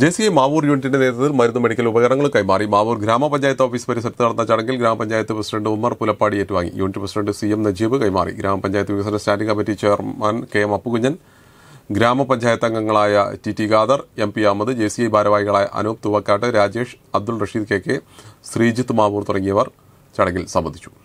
J C A Mavoor യൂണിറ്റിന്റെ നേതൃത്വത്തിൽ മരുന്ന് മെഡിക്കൽ ഉപകരണങ്ങൾ കൈമാറി മാവൂർ ഗ്രാമപഞ്ചായത്ത് ഓഫീസ് പരിസരത്ത് നടന്ന ചടങ്ങിൽ ഗ്രാമപഞ്ചായത്ത് പ്രസിഡന്റ് ഉമർ പുലപ്പാടി ഏറ്റുവാങ്ങി unit president C M Najeeb കൈമാറി ഗ്രാമപഞ്ചായത്ത് വികസന standing committee chairman K M Appukunjan ഗ്രാമപഞ്ചായത്ത് അംഗങ്ങളായ T T Khader M P Ahammed J C I ഭാരവാഹികളായ അനൂപ് തുവക്കാട്ട് രാജേഷ് അബ്ദുൾ റഷീദ് കെ കെ ശ്രീജിത്ത് മാവൂർ തുടങ്ങിയവർ ചടങ്ങിൽ സംബന്ധിച്ചു